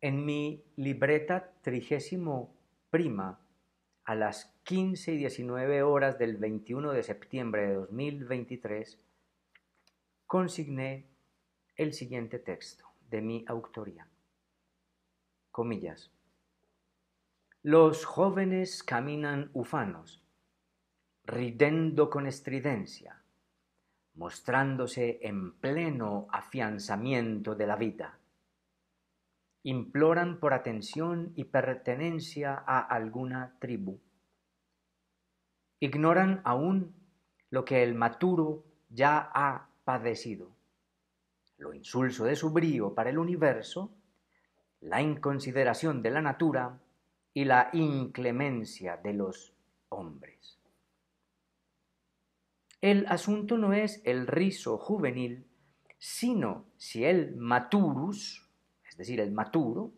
En mi libreta trigésimo prima, a las 15 y 19 horas del 21 de septiembre de 2023, consigné el siguiente texto de mi autoría. Comillas. Los jóvenes caminan ufanos, ridendo con estridencia, mostrándose en pleno afianzamiento de la vida imploran por atención y pertenencia a alguna tribu. Ignoran aún lo que el maturo ya ha padecido, lo insulso de su brío para el universo, la inconsideración de la natura y la inclemencia de los hombres. El asunto no es el rizo juvenil, sino si el maturus, es decir, el maturo,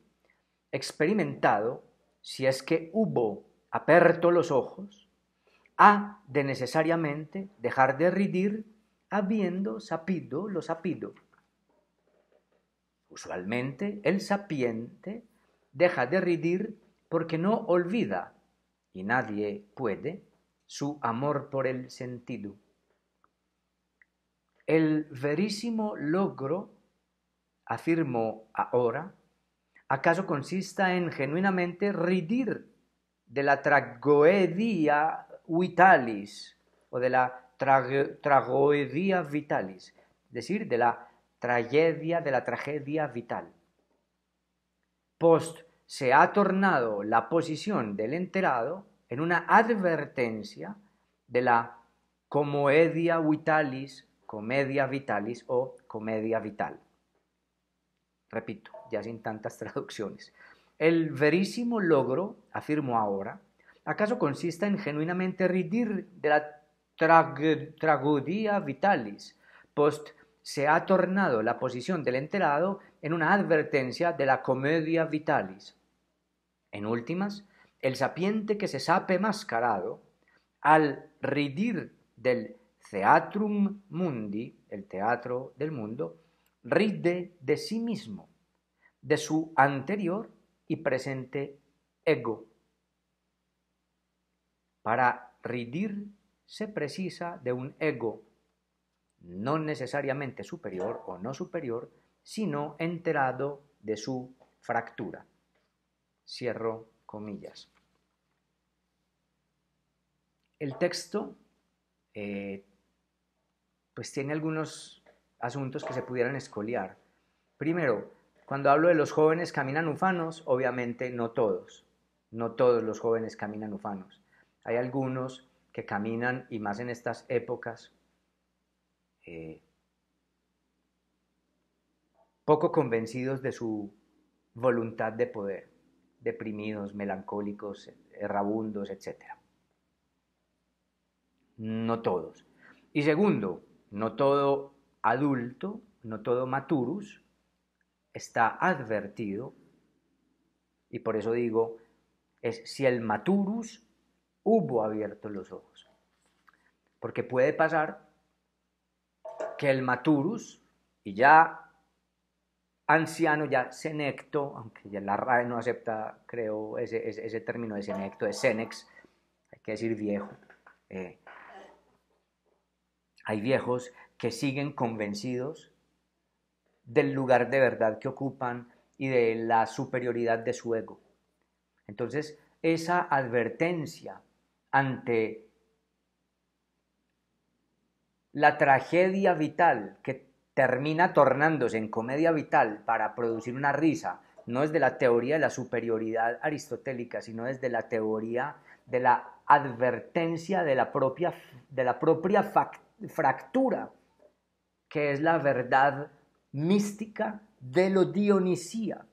experimentado, si es que hubo aperto los ojos, ha de necesariamente dejar de ridir habiendo sapido lo sapido. Usualmente el sapiente deja de ridir porque no olvida, y nadie puede, su amor por el sentido. El verísimo logro afirmo ahora, acaso consista en genuinamente ridir de la tragoedia vitalis o de la tragoedia vitalis, es decir, de la tragedia, de la tragedia vital. Post se ha tornado la posición del enterado en una advertencia de la comedia vitalis, comedia vitalis o comedia vital repito, ya sin tantas traducciones. El verísimo logro, afirmo ahora, acaso consiste en genuinamente ridir de la vitalis, post se ha tornado la posición del enterado en una advertencia de la comedia vitalis. En últimas, el sapiente que se sape mascarado, al ridir del Theatrum Mundi, el teatro del mundo, ride de sí mismo, de su anterior y presente ego. Para ridir se precisa de un ego, no necesariamente superior o no superior, sino enterado de su fractura. Cierro comillas. El texto eh, pues tiene algunos asuntos que se pudieran escoliar Primero, cuando hablo de los jóvenes caminan ufanos, obviamente no todos, no todos los jóvenes caminan ufanos. Hay algunos que caminan, y más en estas épocas, eh, poco convencidos de su voluntad de poder, deprimidos, melancólicos, errabundos, etc. No todos. Y segundo, no todo adulto, no todo maturus, está advertido, y por eso digo, es si el maturus hubo abierto los ojos. Porque puede pasar que el maturus, y ya anciano, ya senecto, aunque ya la RAE no acepta, creo, ese, ese, término de senecto, de senex, hay que decir viejo. Eh, hay viejos que siguen convencidos del lugar de verdad que ocupan y de la superioridad de su ego. Entonces, esa advertencia ante la tragedia vital que termina tornándose en comedia vital para producir una risa, no es de la teoría de la superioridad aristotélica, sino de la teoría de la advertencia de la propia, de la propia fractura que es la verdad mística de lo dionisía.